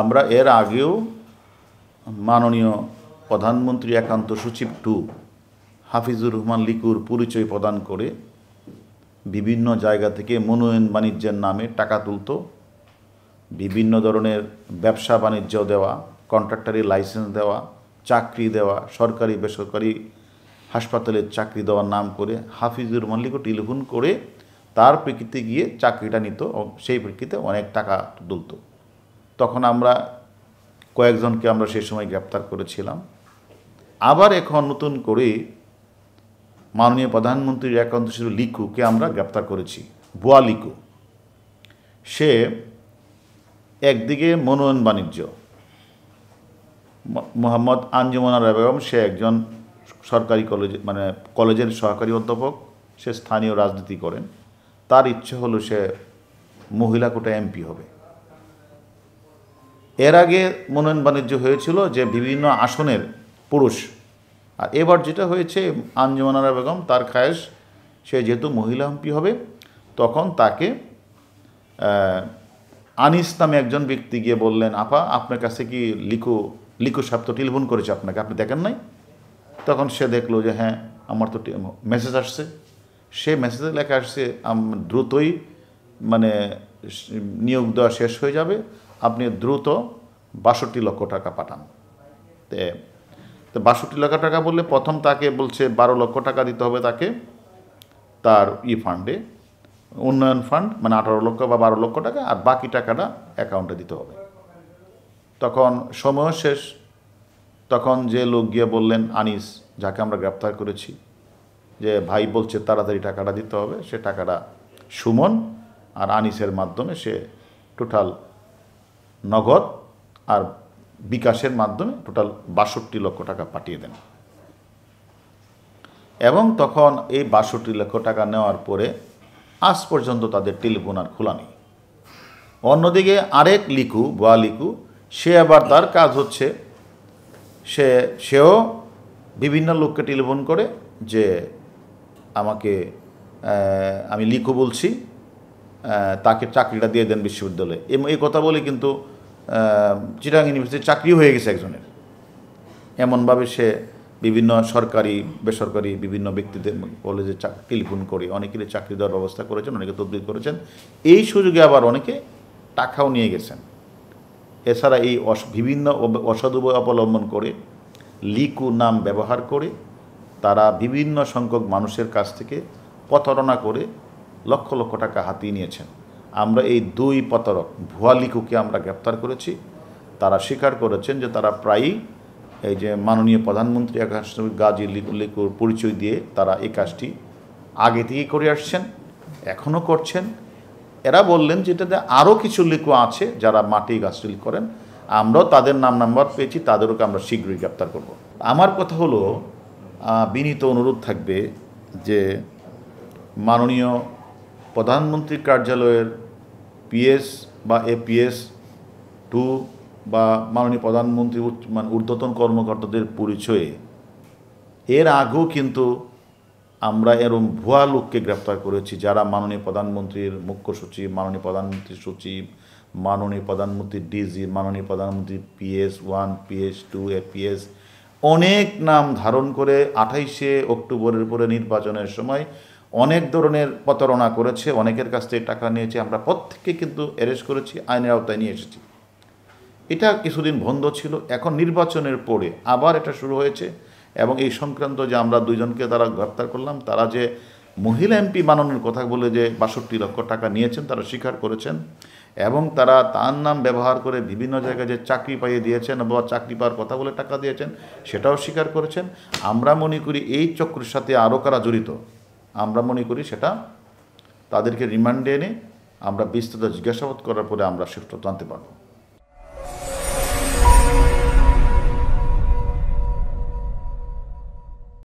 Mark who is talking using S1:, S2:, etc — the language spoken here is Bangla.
S1: আমরা এর আগেও মাননীয় প্রধানমন্ত্রী একান্ত সচিব টু হাফিজুর রহমান লিকুর পরিচয় প্রদান করে বিভিন্ন জায়গা থেকে মনোনয়ন বাণিজ্যের নামে টাকা তুলত বিভিন্ন ধরনের ব্যবসা বাণিজ্য দেওয়া কন্ট্রাক্টারি লাইসেন্স দেওয়া চাকরি দেওয়া সরকারি বেসরকারি হাসপাতালের চাকরি দেওয়ার নাম করে হাফিজুর মাল্লিকও টেলিফোন করে তার প্রেক্ষিতে গিয়ে চাকরিটা নিত সেই প্রেক্ষিতে অনেক টাকা তুলত তখন আমরা কয়েকজনকে আমরা সেই সময় গ্রেপ্তার করেছিলাম আবার এখন নতুন করে মাননীয় প্রধানমন্ত্রীর একান্ত ছিল লিকুকে আমরা গ্রেপ্তার করেছি বুয়া লিকু সে একদিকে মনোনয়ন বাণিজ্য মোহাম্মদ আঞ্জুমানার বেগম সে একজন সরকারি কলেজে মানে কলেজের সহকারী অধ্যাপক সে স্থানীয় রাজনীতি করেন তার ইচ্ছে হলো সে মহিলা কোটা এমপি হবে এর আগে মনোনয়ন বাণিজ্য হয়েছিল যে বিভিন্ন আসনের পুরুষ আর এবার যেটা হয়েছে আঞ্জুমানারা বেগম তার খায়েশ সে যেহেতু মহিলা এমপি হবে তখন তাকে আনিস নামে একজন ব্যক্তি গিয়ে বললেন আপা আপনার কাছে কি লিখু লিখু সাপ তো টেলিফোন করেছে আপনাকে আপনি দেখেন নাই তখন সে দেখলো যে হ্যাঁ আমার তো মেসেজ আসছে সে মেসেজে লেখা আসছে দ্রুতই মানে নিয়োগ দেওয়া শেষ হয়ে যাবে আপনি দ্রুত বাষট্টি লক্ষ টাকা পাঠান তো বাষট্টি লক্ষ টাকা বললে প্রথম তাকে বলছে বারো লক্ষ টাকা দিতে হবে তাকে তার ই ফান্ডে উন্নয়ন ফান্ড মানে আঠারো লক্ষ বা বারো লক্ষ টাকা আর বাকি টাকাটা অ্যাকাউন্টে দিতে হবে তখন সময় শেষ তখন যে লোক গিয়ে বললেন আনিস যাকে আমরা গ্রেপ্তার করেছি যে ভাই বলছে তাড়াতাড়ি টাকাটা দিতে হবে সে টাকাটা সুমন আর আনিসের মাধ্যমে সে টোটাল নগদ আর বিকাশের মাধ্যমে টোটাল বাষট্টি লক্ষ টাকা পাঠিয়ে দেন এবং তখন এই বাষট্টি লক্ষ টাকা নেওয়ার পরে আজ পর্যন্ত তাদের টেলিফোন আর খোলা নেই অন্যদিকে আরেক লিকু বোয়া লিকু সে আবার তার কাজ হচ্ছে সে সেও বিভিন্ন লোককে টেলিফোন করে যে আমাকে আমি লিকু বলছি তাকে চাকরিটা দিয়ে দেন বিশ্ববিদ্যালয়ে এই কথা বলে কিন্তু চিটাং ইউনিভার্সিটির চাকরিও হয়ে গেছে একজনের এমনভাবে সে বিভিন্ন সরকারি বেসরকারি বিভিন্ন ব্যক্তিদের কলেজে টেলিফোন করে অনেকেরই চাকরি দেওয়ার ব্যবস্থা করেছেন অনেকে তদবির করেছেন এই সুযোগে আবার অনেকে টাকাও নিয়ে গেছেন এছাড়া এই বিভিন্ন অসাধু অবলম্বন করে লিকু নাম ব্যবহার করে তারা বিভিন্ন সংখ্যক মানুষের কাছ থেকে প্রতারণা করে লক্ষ লক্ষ টাকা হাতিয়ে নিয়েছেন আমরা এই দুই প্রতারক ভুয়া লিখুকে আমরা গ্রেপ্তার করেছি তারা স্বীকার করেছেন যে তারা প্রায়ই এই যে মাননীয় প্রধানমন্ত্রী আকাশ গাজী লিকু লিকুর পরিচয় দিয়ে তারা এই কাজটি আগে থেকেই করে আসছেন এখনও করছেন এরা বললেন যেটাতে আরও কিছু লিকু আছে যারা মাটি গাছটিল করেন আমরাও তাদের নাম নাম্বার পেয়েছি তাদেরকে আমরা শীঘ্রই গ্রেপ্তার করব। আমার কথা হলো বিনীত অনুরোধ থাকবে যে মাননীয় প্রধানমন্ত্রী কার্যালয়ের পিএস বা এপিএস টু বা মাননীয় প্রধানমন্ত্রী মানে ঊর্ধ্বতন কর্মকর্তাদের পরিচয়ে এর আগেও কিন্তু আমরা এরম ভুয়া লোককে গ্রেপ্তার করেছি যারা মাননীয় প্রধানমন্ত্রীর মুখ্য সচিব মাননীয় প্রধানমন্ত্রীর সচিব মাননীয় প্রধানমন্ত্রী ডিজি মাননীয় প্রধানমন্ত্রী PS one PS two APS অনেক নাম ধারণ করে আঠাইশে অক্টোবরের পরে নির্বাচনের সময় অনেক ধরনের প্রতারণা করেছে অনেকের কাছ থেকে টাকা নিয়েছে আমরা প্রত্যেককে কিন্তু অ্যারেস্ট করেছি আইনের আওতায় নিয়ে এসেছি এটা কিছুদিন বন্ধ ছিল এখন নির্বাচনের পরে আবার এটা শুরু হয়েছে এবং এই সংক্রান্ত যে আমরা দুইজনকে তারা গ্রেপ্তার করলাম তারা যে মহিলা এমপি বানানোর কথা বলে যে বাষট্টি লক্ষ টাকা নিয়েছেন তারা স্বীকার করেছেন এবং তারা তার নাম ব্যবহার করে বিভিন্ন জায়গায় যে চাকরি পাইয়ে দিয়েছেন বা চাকরি পাওয়ার কথা বলে টাকা দিয়েছেন সেটাও স্বীকার করেছেন আমরা মনে করি এই চক্রের সাথে আরও কারা জড়িত আমরা মনে করি সেটা তাদেরকে রিমান্ডে এনে আমরা বিস্তৃত জিজ্ঞাসাবাদ করার পরে আমরা সুষ্ঠু জানতে আনতে পারবো